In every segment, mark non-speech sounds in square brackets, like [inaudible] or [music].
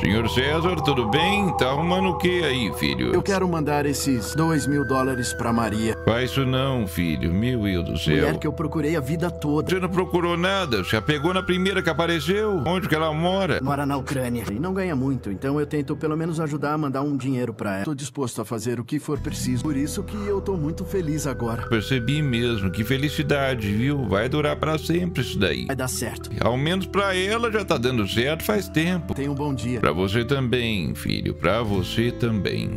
Senhor César, tudo bem? Tá arrumando o que aí, filho? Eu quero mandar esses dois mil dólares pra Maria. Faz isso não, filho. Meu Deus do céu. Mulher que eu procurei a vida toda. Você não procurou nada. Você apegou pegou na primeira que apareceu. Onde que ela mora? Mora na Ucrânia. E não ganha muito, então eu tento pelo menos ajudar a mandar um dinheiro pra ela. Tô disposto a fazer o que for preciso. Por isso que eu tô muito feliz agora. Percebi mesmo. Que felicidade, viu? Vai durar pra sempre isso daí. Vai dar certo. Ao menos pra ela já tá dando certo faz tempo. Tenha um bom dia. Pra para você também, filho, para você também.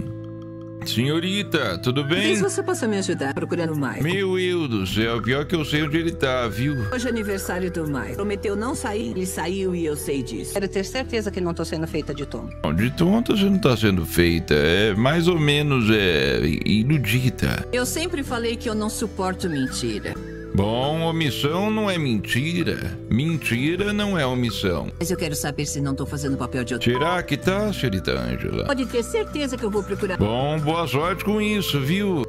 Senhorita, tudo bem? Talvez você possa me ajudar procurando o Mike. Meu Deus do céu, pior que eu sei onde ele tá, viu? Hoje é aniversário do Mike. Prometeu não sair, ele saiu e eu sei disso. Quero ter certeza que não tô sendo feita de tonto. Não, de tonto você não tá sendo feita. É mais ou menos, é... iludida. Eu sempre falei que eu não suporto mentira. Bom, omissão não é mentira. Mentira não é omissão. Mas eu quero saber se não tô fazendo papel de... Será que tá, senhorita Angela? Pode ter certeza que eu vou procurar... Bom, boa sorte com isso, viu?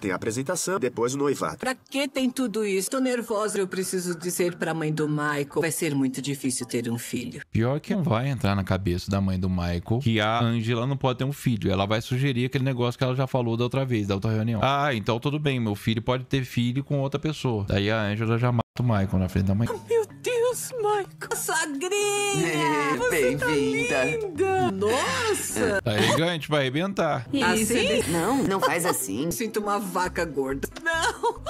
Tem a apresentação, depois o noivado. Pra que tem tudo isso? Tô nervosa, eu preciso dizer pra mãe do Michael. Vai ser muito difícil ter um filho. Pior que não vai entrar na cabeça da mãe do Michael que a Angela não pode ter um filho. Ela vai sugerir aquele negócio que ela já falou da outra vez, da outra reunião. Ah, então tudo bem, meu filho pode ter filho com outra pessoa. Daí a Angela já mata o Michael na frente da mãe. Oh, meu Deus! Deus, Michael! Sagrinha! É, você tá linda! Nossa! Tá ah. gigante, vai arrebentar. Assim? Não, não faz assim. Sinto uma vaca gorda. Não!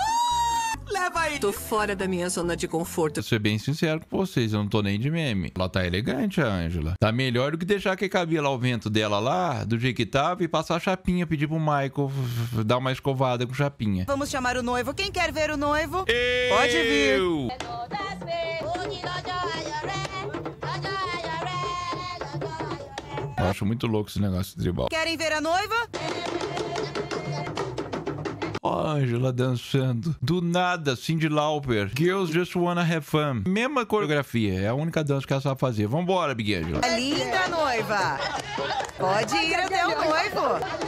Leva aí. Tô fora da minha zona de conforto. Vou ser bem sincero com vocês, eu não tô nem de meme. Ela tá elegante, a Ângela. Tá melhor do que deixar que cabia lá o vento dela lá, do jeito que tava, e passar a chapinha, pedir pro Michael dar uma escovada com chapinha. Vamos chamar o noivo. Quem quer ver o noivo? Eu. Pode vir. Eu acho muito louco esse negócio de tribal. Querem ver a noiva? Angela dançando. Do nada, Cindy Lauper. Girls Just Wanna Have Fun. Mesma coreografia. É a única dança que ela sabe fazer. Vambora, Big Angela. É linda, noiva. Pode ir até o noivo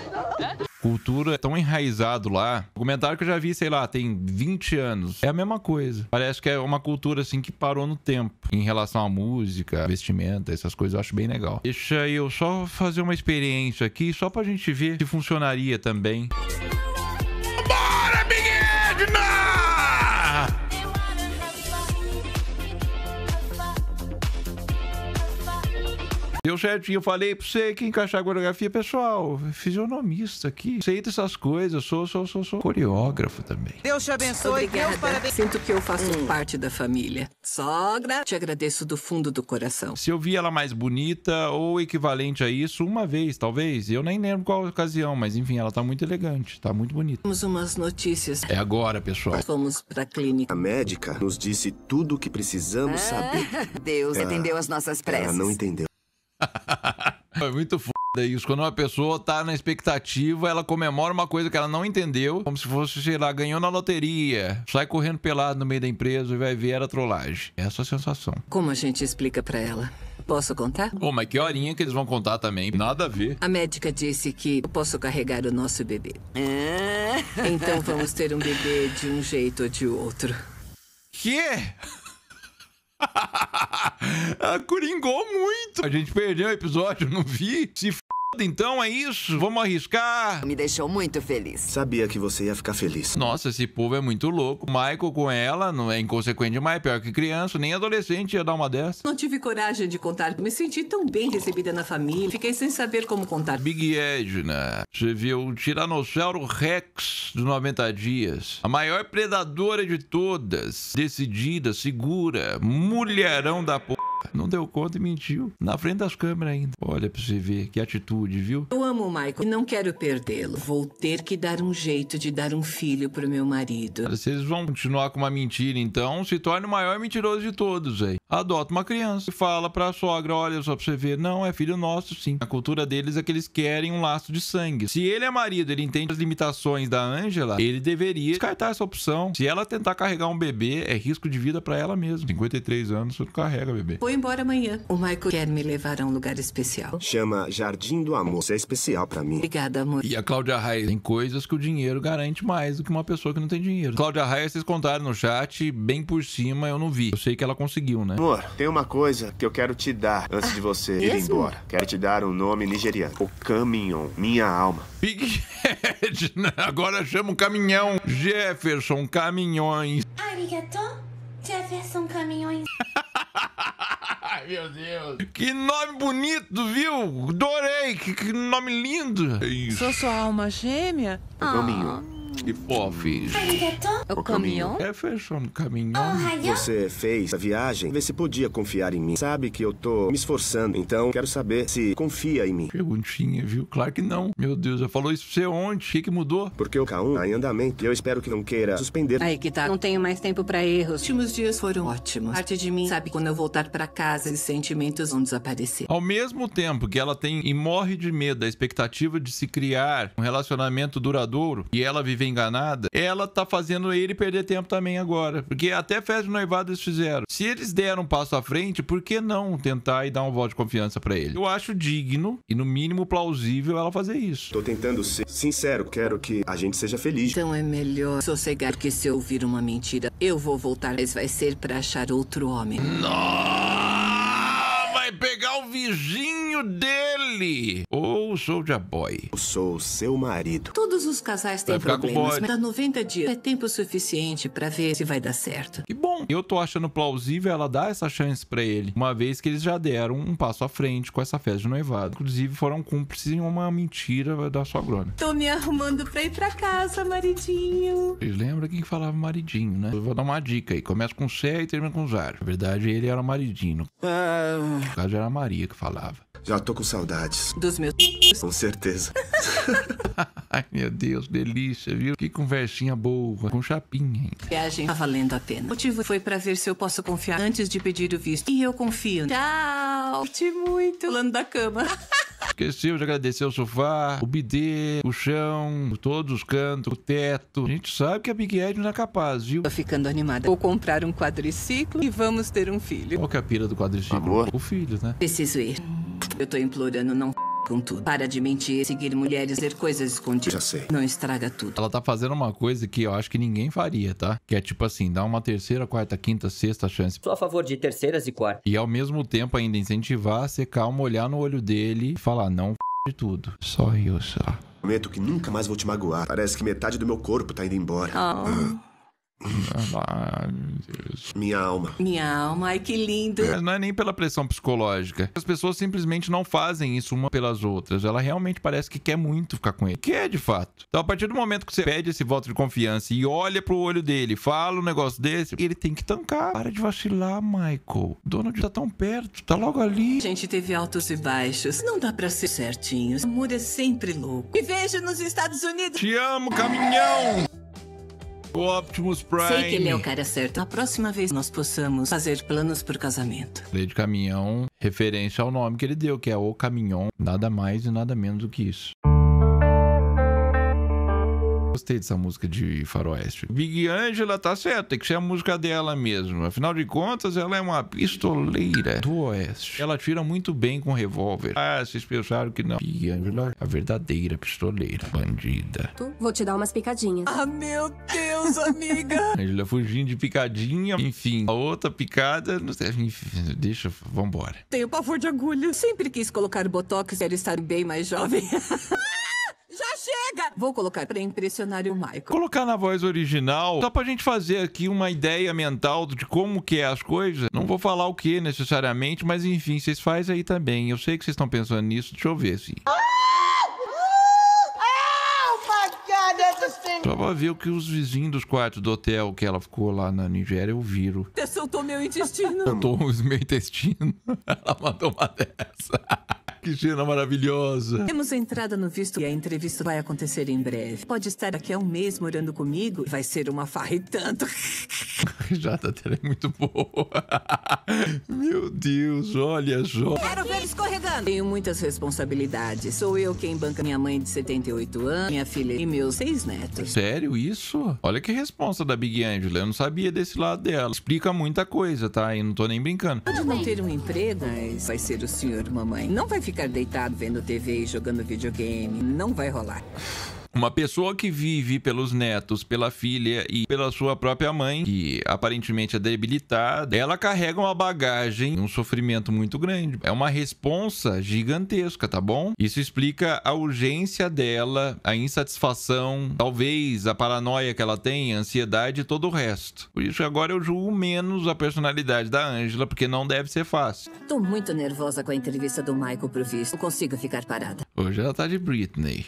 cultura tão enraizado lá. O comentário que eu já vi, sei lá, tem 20 anos. É a mesma coisa. Parece que é uma cultura assim que parou no tempo em relação à música, vestimenta, essas coisas, eu acho bem legal. Deixa eu só fazer uma experiência aqui só pra gente ver se funcionaria também. Música Eu certinho. Eu falei pra você que encaixar a coreografia, pessoal, fisionomista aqui. Sei dessas coisas, sou, sou, sou, sou coreógrafo também. Deus te abençoe, Obrigada. Deus parabéns. Sinto que eu faço hum. parte da família. Sogra, te agradeço do fundo do coração. Se eu vi ela mais bonita ou equivalente a isso, uma vez, talvez. Eu nem lembro qual ocasião, mas enfim, ela tá muito elegante, tá muito bonita. Temos umas notícias. É agora, pessoal. Nós fomos pra clínica. A médica nos disse tudo o que precisamos ah, saber. Deus ah, atendeu as nossas preces. Ela não entendeu. É [laughs] muito foda isso. Quando uma pessoa tá na expectativa, ela comemora uma coisa que ela não entendeu, como se fosse, sei lá, ganhou na loteria. Sai correndo pelado no meio da empresa e vai ver era trollagem. Essa é a sensação. Como a gente explica para ela? Posso contar? Ô, oh, mas que horinha que eles vão contar também? Nada a ver. A médica disse que eu posso carregar o nosso bebê. Ah. então vamos ter um bebê de um jeito ou de outro. Que? [laughs] Coringou muito. A gente perdeu o episódio, não vi. Se então é isso, vamos arriscar. Me deixou muito feliz. Sabia que você ia ficar feliz. Nossa, esse povo é muito louco. Michael com ela não é inconsequente demais, pior que criança, nem adolescente ia dar uma dessa. Não tive coragem de contar, me senti tão bem recebida na família, fiquei sem saber como contar. Big Edna, você viu o Tiranossauro Rex dos 90 dias, a maior predadora de todas, decidida, segura, mulherão da porra. Não deu conta e mentiu. Na frente das câmeras ainda. Olha pra você ver que atitude, viu? Eu amo o Michael e não quero perdê-lo. Vou ter que dar um jeito de dar um filho pro meu marido. Se eles vão continuar com uma mentira, então se torna o maior mentiroso de todos, aí. Adota uma criança e fala pra sogra: olha só pra você ver. Não, é filho nosso, sim. A cultura deles é que eles querem um laço de sangue. Se ele é marido, ele entende as limitações da Angela, ele deveria descartar essa opção. Se ela tentar carregar um bebê, é risco de vida para ela mesma. 53 anos, você não carrega bebê. Pois embora amanhã. O Michael quer me levar a um lugar especial. Chama Jardim do Amor. Isso é especial para mim. Obrigada, amor. E a Cláudia Raia tem coisas que o dinheiro garante mais do que uma pessoa que não tem dinheiro. Cláudia Raia, vocês contaram no chat, bem por cima, eu não vi. Eu sei que ela conseguiu, né? Amor, tem uma coisa que eu quero te dar antes ah, de você mesmo? ir embora. Quero te dar um nome nigeriano. O Caminhon. Minha alma. Big Head. [laughs] Né? Agora chama um caminhão. Jefferson Caminhões. Arigato, Jefferson Caminhões. [laughs] meu Deus. Que nome bonito, viu? Adorei. Que, que nome lindo. É isso. Sou sua alma gêmea? Ah. É e pofes. É o caminhão? É fechou no caminhão. Oh, você fez a viagem, vê se podia confiar em mim. Sabe que eu tô me esforçando, então quero saber se confia em mim. Perguntinha, viu? Claro que não. Meu Deus, já falou isso pra você ontem. O que, que mudou? Porque o K1 tá em andamento e eu espero que não queira suspender. Aí que tá. Não tenho mais tempo pra erros. Os últimos dias foram ótimos. Parte de mim sabe quando eu voltar pra casa, esses sentimentos vão desaparecer. Ao mesmo tempo que ela tem e morre de medo da expectativa de se criar um relacionamento duradouro e ela viver noiva enganada, ela tá fazendo ele perder tempo também agora. Porque até festa de noivado eles fizeram. Se eles deram um passo à frente, por que não tentar e dar um voto de confiança para ele? Eu acho digno e, no mínimo, plausível ela fazer isso. Tô tentando ser sincero, quero que a gente seja feliz. Então é melhor sossegar que se ouvir uma mentira. Eu vou voltar, mas vai ser para achar outro homem. Não! Vai pegar o vizinho dele! Ô, oh sou de Soulja Boy. Eu sou seu marido. Todos os casais têm problemas, mas dá 90 dias é tempo suficiente para ver se vai dar certo. Que bom, eu tô achando plausível ela dar essa chance para ele, uma vez que eles já deram um passo à frente com essa festa de noivado. Inclusive, foram cúmplices em uma mentira da sua grana. Tô me arrumando pra ir pra casa, maridinho. Vocês lembram quem falava maridinho, né? Eu vou dar uma dica aí. Começa com C e termina com Zário. Na verdade, ele era maridinho. Ah. No caso, era a Maria que falava. Já tô com saudades. Dos meus. [laughs] Com certeza. [laughs] Ai, meu Deus, delícia, viu? Que conversinha boa, com chapinha. hein? Viagem tá valendo a pena. O motivo foi para ver se eu posso confiar antes de pedir o visto. E eu confio. Tchau. Te muito. Lando da cama. [laughs] Esqueceu de agradecer o sofá, o bidê, o chão, todos os cantos, o teto. A gente sabe que a Big Ed não é capaz, viu? Tô ficando animada. Vou comprar um quadriciclo e vamos ter um filho. Qual que é a pira do quadriciclo? Amor. O filho, né? Preciso ir. Eu tô implorando, não com tudo. Para de mentir, seguir mulheres, ler coisas escondidas. Já sei. Não estraga tudo. Ela tá fazendo uma coisa que eu acho que ninguém faria, tá? Que é tipo assim, dar uma terceira, quarta, quinta, sexta chance. Sou a favor de terceiras e quartas. E ao mesmo tempo ainda incentivar, secar calmo, olhar no olho dele e falar, não de tudo. Só eu, só. Prometo que nunca mais vou te magoar. Parece que metade do meu corpo tá indo embora. Oh. Minha alma. Minha alma, ai que lindo. É, não é nem pela pressão psicológica. As pessoas simplesmente não fazem isso uma pelas outras. Ela realmente parece que quer muito ficar com ele. Quer de fato. Então, a partir do momento que você pede esse voto de confiança e olha pro olho dele, fala um negócio desse, ele tem que tancar. Para de vacilar, Michael. Donald tá tão perto, tá logo ali. A gente teve altos e baixos. Não dá pra ser certinho. O amor é sempre louco. Me vejo nos Estados Unidos. Te amo, caminhão! O Optimus Prime. Sei que ele é o cara certo. A próxima vez nós possamos fazer planos por casamento. Lei de caminhão, referência ao nome que ele deu, que é o caminhão. Nada mais e nada menos do que isso. Gostei dessa música de faroeste. Big Angela tá certo, tem que ser a música dela mesmo. Afinal de contas, ela é uma pistoleira do oeste. Ela tira muito bem com revólver. Ah, vocês pensaram que não. Big Angela, a verdadeira pistoleira, bandida. Vou te dar umas picadinhas. Ah, meu Deus, amiga! [laughs] Angela fugindo de picadinha. Enfim, a outra picada... Enfim, deixa, vambora. Tenho pavor de agulha. Sempre quis colocar botox, quero estar bem mais jovem. [laughs] Chega! Vou colocar pra impressionar o Michael. Colocar na voz original, só pra gente fazer aqui uma ideia mental de como que é as coisas. Não vou falar o que necessariamente, mas enfim, vocês fazem aí também. Eu sei que vocês estão pensando nisso, deixa eu ver assim. Ah! Ah! Ah! É só pra ver o que os vizinhos dos quartos do hotel que ela ficou lá na Nigéria ouviram. Você soltou meu intestino. Soltou o meu intestino. [laughs] Ela mandou uma dessa que cena maravilhosa! Temos entrada no visto e a entrevista vai acontecer em breve. Pode estar aqui há um mês morando comigo. Vai ser uma farra e tanto. [laughs] Jada tá Tera é muito boa. [laughs] Meu Deus, olha só. Quero ver escorregando. Tenho muitas responsabilidades. Sou eu quem banca minha mãe de 78 anos, minha filha e meus seis netos. Sério isso? Olha que resposta da Big Angela. Eu não sabia desse lado dela. Explica muita coisa, tá? E não tô nem brincando. Pode não ter um emprego, mas vai ser o senhor mamãe. Não vai ficar ficar deitado vendo TV e jogando videogame. Não vai rolar. Uma pessoa que vive pelos netos, pela filha e pela sua própria mãe, que aparentemente é debilitada, ela carrega uma bagagem, um sofrimento muito grande. É uma responsa gigantesca, tá bom? Isso explica a urgência dela, a insatisfação, talvez a paranoia que ela tem, a ansiedade e todo o resto. Por isso agora eu julgo menos a personalidade da Angela, porque não deve ser fácil. Tô muito nervosa com a entrevista do Michael pro visto. Não consigo ficar parada. Hoje ela tá de Britney.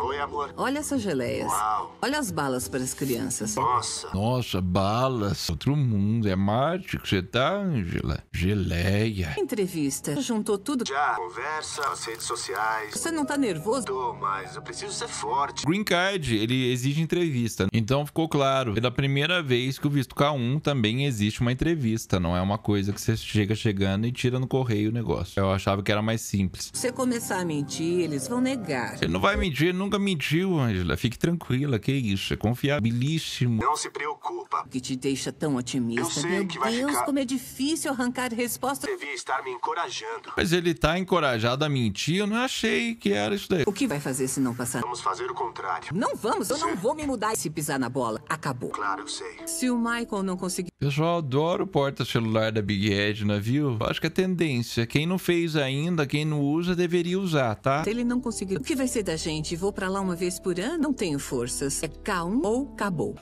Oi, amor. Olha essas geleias. Uau. Olha as balas para as crianças. Nossa. Nossa, balas. Outro mundo. É Marte que você tá, Angela? Geleia. Entrevista. Juntou tudo. Já. Conversa, as redes sociais. Você não tá nervoso? Tô, mas eu preciso ser forte. Green Card, ele exige entrevista. Então ficou claro. Pela é primeira vez que o visto K1 também existe uma entrevista. Não é uma coisa que você chega chegando e tira no correio o negócio. Eu achava que era mais simples. Se você começar a mentir, eles vão negar. Você não vai mentir nunca nunca mentiu, Angela. Fique tranquila, que é isso. É confiabilíssimo. Não se preocupa. O que te deixa tão otimista. Eu sei Meu que vai Deus, ficar... como é difícil arrancar resposta. Devia estar me encorajando. Mas ele tá encorajado a mentir? Eu não achei que era isso daí. O que vai fazer se não passar? Vamos fazer o contrário. Não vamos. Eu não vou me mudar. Se pisar na bola, acabou. Claro, eu sei. Se o Michael não conseguir... Pessoal, adoro o porta-celular da Big Edna, viu? Acho que é tendência. Quem não fez ainda, quem não usa, deveria usar, tá? Se ele não conseguir... O que vai ser da gente? Vou para lá uma vez por ano, não tenho forças. É K1 ou Cabou.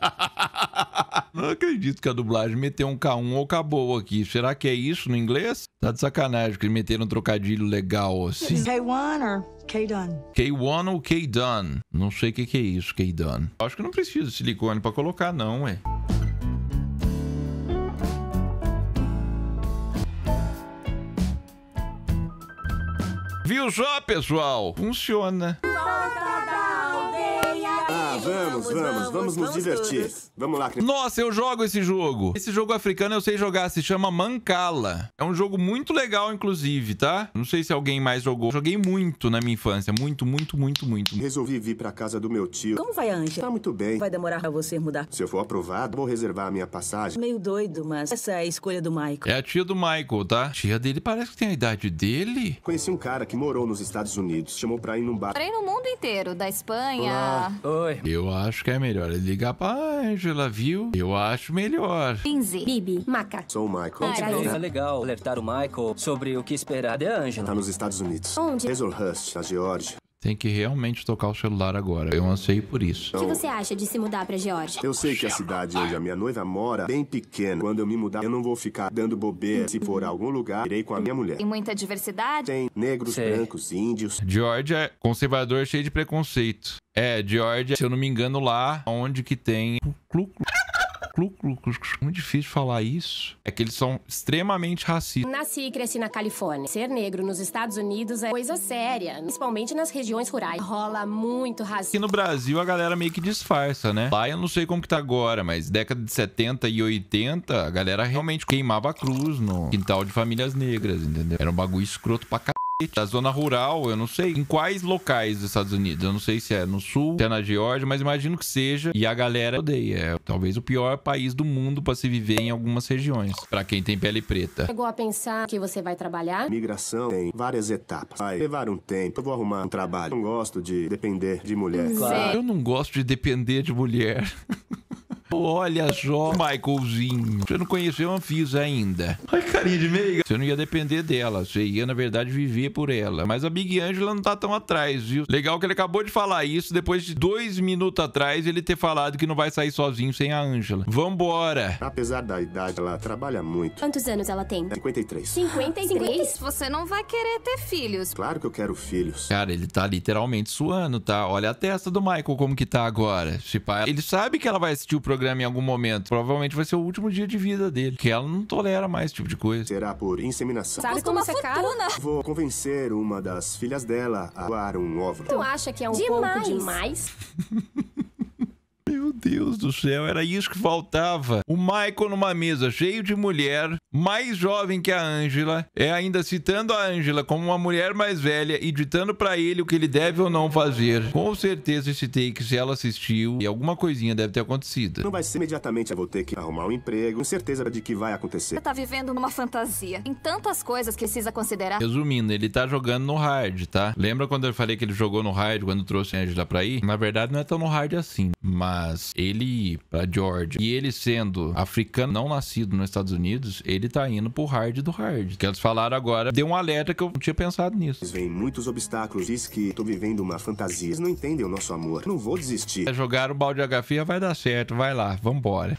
não [laughs] acredito que a dublagem meteu um K1 ou Cabou aqui. Será que é isso no inglês? Tá de sacanagem que meteram um trocadilho legal assim. K1 ou K-Done. K1 ou K-Done? Não sei o que, que é isso, K-Done. Acho que não precisa de silicone para colocar, não, é. Viu só, pessoal? Funciona. Volta da aula. Ah, vamos, vamos, vamos nos divertir. Vamos lá. Nossa, eu jogo esse jogo. Esse jogo africano eu sei jogar, se chama Mancala. É um jogo muito legal, inclusive, tá? Não sei se alguém mais jogou. Joguei muito na minha infância, muito, muito, muito, muito. Resolvi vir pra casa do meu tio. Como vai, Anja? Tá muito bem. Vai demorar pra você mudar. Se eu for aprovado, vou reservar a minha passagem. Meio doido, mas essa é a escolha do Michael. É a tia do Michael, tá? tia dele parece que tem a idade dele. Conheci um cara que morou nos Estados Unidos. Chamou pra ir num bar. Morei no mundo inteiro, da Espanha... Oi. Eu acho que é melhor ele ligar pra Angela, viu? Eu acho melhor. Lindsay, Bibi, Maca. Sou o Michael. Cara, é tá legal alertar o Michael sobre o que esperar de Angela. Tá nos Estados Unidos. Onde? Hazelhurst, na Geórgia. Tem que realmente tocar o celular agora. Eu anseio por isso. O que você acha de se mudar pra Geórgia? Eu sei que a cidade onde a minha noiva mora é bem pequena. Quando eu me mudar, eu não vou ficar dando bobeira. Se for a algum lugar, irei com a minha mulher. Tem muita diversidade? Tem negros, brancos, índios. Geórgia é conservador cheio de preconceito. É, Geórgia, se eu não me engano, lá onde que tem... Clu, clu. É muito difícil falar isso. É que eles são extremamente racistas. Nasci e cresci na Califórnia. Ser negro nos Estados Unidos é coisa séria, principalmente nas regiões rurais. Rola muito racismo. Aqui no Brasil a galera meio que disfarça, né? Lá eu não sei como que tá agora, mas década de 70 e 80 a galera realmente queimava a cruz no quintal de famílias negras, entendeu? Era um bagulho escroto pra caralho da zona rural, eu não sei em quais locais dos Estados Unidos. Eu não sei se é no sul, se é na Geórgia, mas imagino que seja. E a galera odeia. É talvez o pior país do mundo para se viver em algumas regiões, para quem tem pele preta. Chegou a pensar que você vai trabalhar? Migração tem várias etapas. Vai levar um tempo. Eu vou arrumar um trabalho. Não gosto de depender de mulher. Hum, claro. Eu não gosto de depender de mulher. [laughs] Pô, olha só, Michaelzinho. Você não conheceu a Anfisa ainda. Ai, carinha de meiga. Você não ia depender dela. Você ia, na verdade, viver por ela. Mas a Big Angela não tá tão atrás, viu? Legal que ele acabou de falar isso depois de dois minutos atrás ele ter falado que não vai sair sozinho sem a Angela. Vambora. Apesar da idade, ela trabalha muito. Quantos anos ela tem? 53. 53? 53? Você não vai querer ter filhos. Claro que eu quero filhos. Cara, ele tá literalmente suando, tá? Olha a testa do Michael como que tá agora. Tipo, ele sabe que ela vai assistir o programa programa em algum momento. Provavelmente vai ser o último dia de vida dele, que ela não tolera mais esse tipo de coisa. Será por inseminação. Sabe como isso é caro? Vou convencer uma das filhas dela a doar um óvulo. Tu acha que é um demais. pouco demais? [laughs] Meu Deus do céu, era isso que faltava. O Michael numa mesa cheio de mulher, mais jovem que a Angela, é ainda citando a Angela como uma mulher mais velha e ditando para ele o que ele deve ou não fazer. Com certeza esse take, se ela assistiu, e alguma coisinha deve ter acontecido. Não vai ser imediatamente, eu vou ter que arrumar um emprego, com certeza de que vai acontecer. tá vivendo numa fantasia. Tem tantas coisas que precisa considerar. Resumindo, ele tá jogando no hard, tá? Lembra quando eu falei que ele jogou no hard quando trouxe a Angela pra ir? Na verdade, não é tão no hard assim, mas mas ele, pra Georgia, e ele sendo africano, não nascido nos Estados Unidos, ele tá indo pro hard do hard. Que eles falaram agora, deu um alerta que eu não tinha pensado nisso. Vem muitos obstáculos, diz que tô vivendo uma fantasia, eles não entendem o nosso amor. Não vou desistir. É jogar o balde de HF vai dar certo, vai lá, vambora.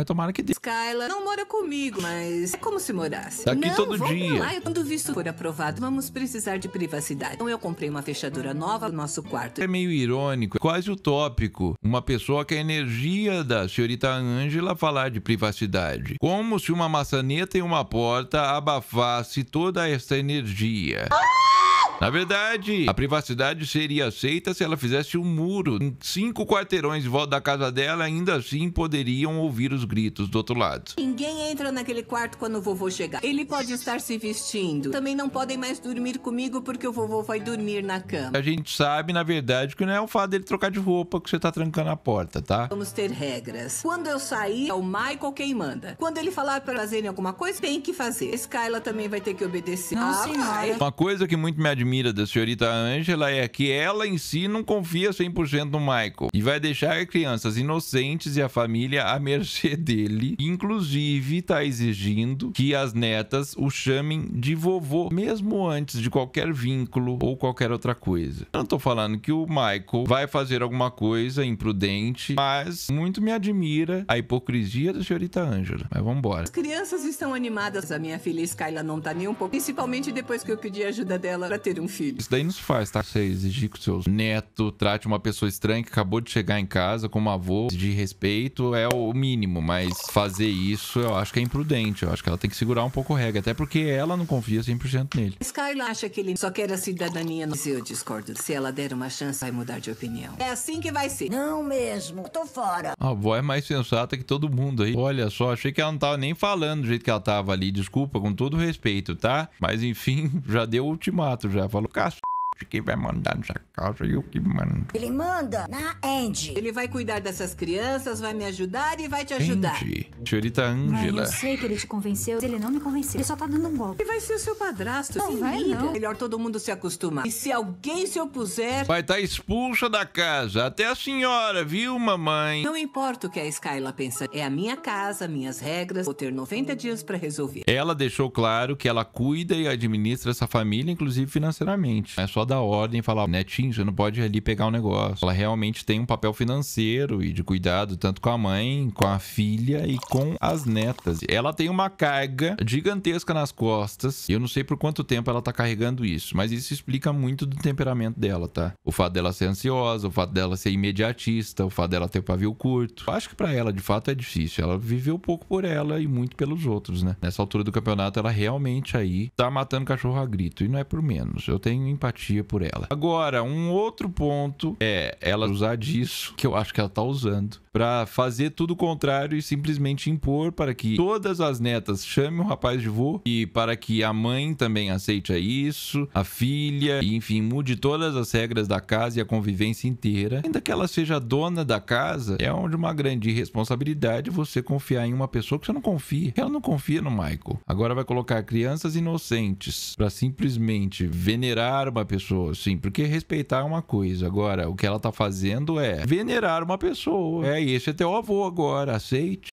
Mas tomara que dê. Skyla não mora comigo, mas é como se morasse. Tá aqui não, todo dia. Lá. quando o visto for aprovado, vamos precisar de privacidade. Então eu comprei uma fechadura nova no nosso quarto. É meio irônico, é quase utópico. Uma pessoa que a energia da senhorita Angela falar de privacidade. Como se uma maçaneta em uma porta abafasse toda essa energia. Ah! Na verdade, a privacidade seria aceita se ela fizesse um muro em cinco quarteirões em volta da casa dela, ainda assim poderiam ouvir os gritos do outro lado. Ninguém entra naquele quarto quando o vovô chegar. Ele pode estar se vestindo. Também não podem mais dormir comigo porque o vovô vai dormir na cama. A gente sabe, na verdade, que não é o fato dele trocar de roupa que você tá trancando a porta, tá? Vamos ter regras. Quando eu sair, é o Michael quem manda. Quando ele falar para fazerem alguma coisa, tem que fazer. Skyla também vai ter que obedecer. Não, ah, senhora. Uma coisa que muito me admira admira da senhorita Angela é que ela em si não confia 100% no Michael e vai deixar crianças inocentes e a família à mercê [laughs] dele. Inclusive, está exigindo que as netas o chamem de vovô, mesmo antes de qualquer vínculo ou qualquer outra coisa. não tô falando que o Michael vai fazer alguma coisa imprudente, mas muito me admira a hipocrisia da senhorita Angela. Mas vamos embora. As crianças estão animadas. A minha filha Skyla não tá nem um pouco, principalmente depois que eu pedi a ajuda dela para ter um filho. Isso daí não se faz, tá? Você exigir que o seu neto trate uma pessoa estranha que acabou de chegar em casa como avô, de respeito é o mínimo, mas fazer isso eu acho que é imprudente. Eu acho que ela tem que segurar um pouco a regra, até porque ela não confia 100% nele. Skyla acha que ele só quer a cidadania, mas eu discordo. Se ela der uma chance, vai mudar de opinião. É assim que vai ser. Não mesmo, tô fora. A avó é mais sensata que todo mundo aí. Olha só, achei que ela não tava nem falando do jeito que ela tava ali. Desculpa, com todo respeito, tá? Mas enfim, [laughs] já deu o ultimato já. Valor Castro quem vai mandar nessa casa e eu que mando. Ele manda na Andy. Ele vai cuidar dessas crianças, vai me ajudar e vai te ajudar. Andy. Senhorita Angela. Mãe, eu sei que ele te convenceu, mas ele não me convenceu. Ele só tá dando um golpe. Ele vai ser o seu padrasto. Não vai, não. Melhor todo mundo se acostumar. E se alguém se opuser... Vai estar tá expulsa da casa. Até a senhora, viu, mamãe? Não importa o que a Skyla pensa. É a minha casa, minhas regras. Vou ter 90 dias pra resolver. Ela deixou claro que ela cuida e administra essa família, inclusive financeiramente. É só da ordem, falar, netinho, você não pode ali pegar o um negócio. Ela realmente tem um papel financeiro e de cuidado, tanto com a mãe, com a filha e com as netas. Ela tem uma carga gigantesca nas costas. Eu não sei por quanto tempo ela tá carregando isso, mas isso explica muito do temperamento dela, tá? O fato dela ser ansiosa, o fato dela ser imediatista, o fato dela ter o pavio curto. Eu acho que para ela, de fato, é difícil. Ela viveu pouco por ela e muito pelos outros, né? Nessa altura do campeonato, ela realmente aí tá matando cachorro a grito. E não é por menos. Eu tenho empatia empatia por ela. Agora, um outro ponto é ela usar disso, que eu acho que ela tá usando, para fazer tudo o contrário e simplesmente impor para que todas as netas chamem o rapaz de vô e para que a mãe também aceite isso, a filha, e, enfim, mude todas as regras da casa e a convivência inteira. Ainda que ela seja dona da casa, é onde uma grande responsabilidade você confiar em uma pessoa que você não confia. Ela não confia no Michael. Agora vai colocar crianças inocentes para simplesmente venerar uma pessoa, sim, porque respeitar é uma coisa. Agora, o que ela tá fazendo é venerar uma pessoa. É esse É teu avô agora, aceite.